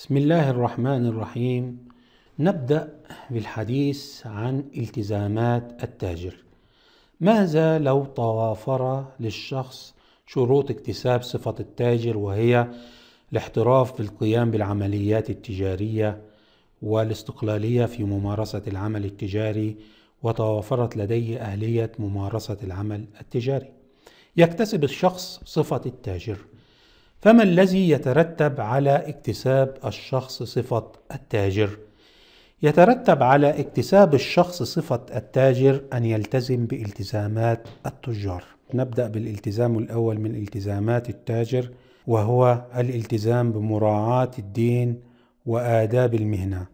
بسم الله الرحمن الرحيم نبدأ بالحديث عن التزامات التاجر ماذا لو توافر للشخص شروط اكتساب صفة التاجر وهي الاحتراف بالقيام بالعمليات التجارية والاستقلالية في ممارسة العمل التجاري وتوافرت لديه أهلية ممارسة العمل التجاري يكتسب الشخص صفة التاجر فما الذي يترتب على اكتساب الشخص صفة التاجر؟ يترتب على اكتساب الشخص صفة التاجر أن يلتزم بالتزامات التجار. نبدأ بالالتزام الأول من التزامات التاجر وهو الالتزام بمراعاة الدين وآداب المهنة.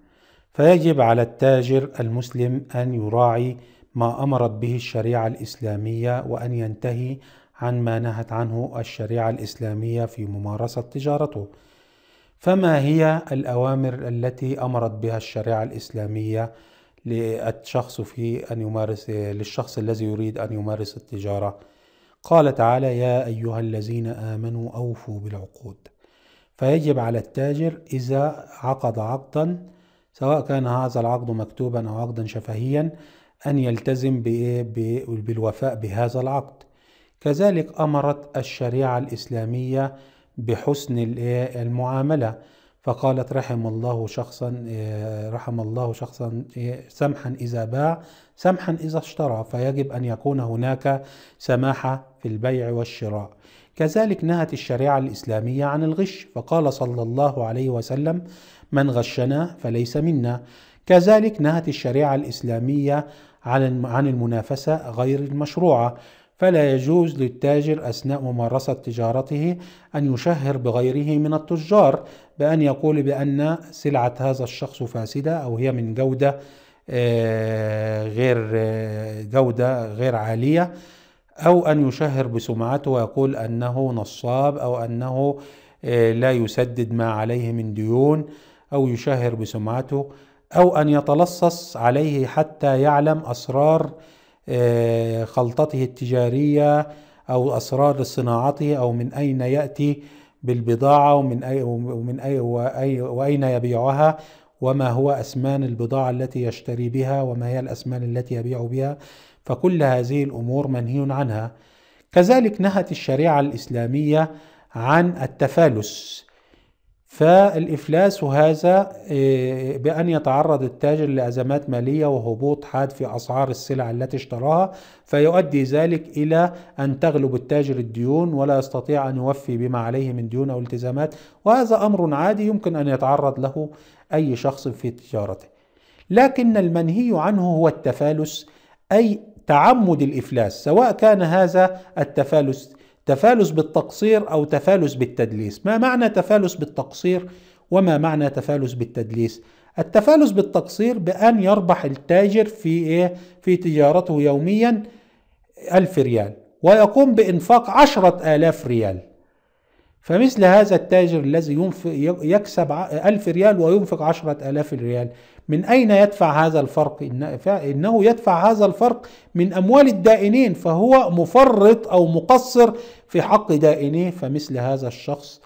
فيجب على التاجر المسلم أن يراعي ما أمرت به الشريعة الإسلامية وأن ينتهي عن ما نهت عنه الشريعه الاسلاميه في ممارسه تجارته فما هي الاوامر التي امرت بها الشريعه الاسلاميه للشخص في ان يمارس للشخص الذي يريد ان يمارس التجاره قال تعالى يا ايها الذين امنوا اوفوا بالعقود فيجب على التاجر اذا عقد عقدا سواء كان هذا العقد مكتوبا او عقدا شفهيا ان يلتزم بالوفاء بهذا العقد كذلك أمرت الشريعة الإسلامية بحسن إيه، المعاملة فقالت رحم الله شخصا إيه، رحم الله شخصا إيه، سمحا إذا باع سمحا إذا اشترى فيجب أن يكون هناك سماحة في البيع والشراء كذلك نهت الشريعة الإسلامية عن الغش فقال صلى الله عليه وسلم من غشنا فليس منا كذلك نهت الشريعة الإسلامية عن المنافسة غير المشروعة فلا يجوز للتاجر أثناء ممارسة تجارته أن يشهر بغيره من التجار بأن يقول بأن سلعة هذا الشخص فاسدة أو هي من جودة آه، غير آه، جودة غير عالية أو أن يشهر بسمعته ويقول أنه نصاب أو أنه آه، لا يسدد ما عليه من ديون أو يشهر بسمعته أو أن يتلصص عليه حتى يعلم أسرار آه، خلطته التجارية أو أسرار صناعته أو من أين يأتي بالبضاعة ومن أي ومن أي وأي وأين يبيعها وما هو أسمان البضاعة التي يشتري بها وما هي الأسمان التي يبيع بها فكل هذه الأمور منهي عنها كذلك نهت الشريعة الإسلامية عن التفالس فالإفلاس هذا آه، بأن يتعرض التاجر لأزمات مالية وهبوط حاد في أسعار السلع التي اشتراها فيؤدي ذلك إلى أن تغلب التاجر الديون ولا يستطيع أن يوفي بما عليه من ديون أو التزامات وهذا أمر عادي يمكن أن يتعرض له أي شخص في تجارته لكن المنهي عنه هو التفالس أي تعمد الإفلاس سواء كان هذا التفالس تفالس بالتقصير او تفالس بالتدليس ما معنى تفالس بالتقصير وما معنى تفالس بالتدليس التفالس بالتقصير بان يربح التاجر في ايه في تجارته يوميا ألف ريال ويقوم بإنفاق عشرة آلاف ريال فمثل هذا التاجر الذي يكسب ألف ريال وينفق عشرة آلاف ريال من أين يدفع هذا الفرق؟ إنه يدفع هذا الفرق من أموال الدائنين فهو مفرط أو مقصر في حق دائنيه فمثل هذا الشخص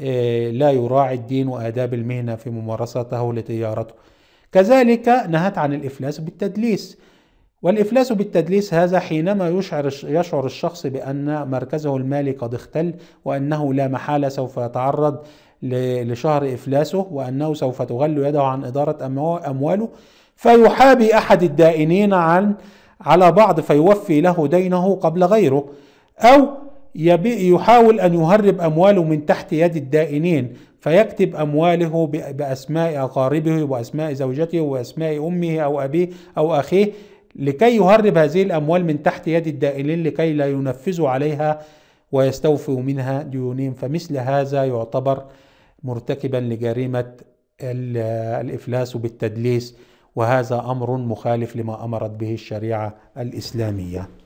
آه، لا يراعي الدين وآداب المهنة في ممارسته لتجارته كذلك نهت عن الإفلاس بالتدليس والإفلاس بالتدليس هذا حينما يشعر يشعر الشخص بأن مركزه المالي قد اختل وأنه لا محالة سوف يتعرض لشهر إفلاسه وأنه سوف تغل يده عن إدارة أمواله فيحابي أحد الدائنين عن على بعض فيوفي له دينه قبل غيره أو يحاول أن يهرب أمواله من تحت يد الدائنين فيكتب أمواله بأسماء أقاربه وأسماء زوجته وأسماء أمه أو أبيه أو أخيه لكي يهرب هذه الأموال من تحت يد الدائنين لكي لا ينفذوا عليها ويستوفوا منها ديونهم فمثل هذا يعتبر مرتكبا لجريمه الافلاس بالتدليس وهذا امر مخالف لما امرت به الشريعه الاسلاميه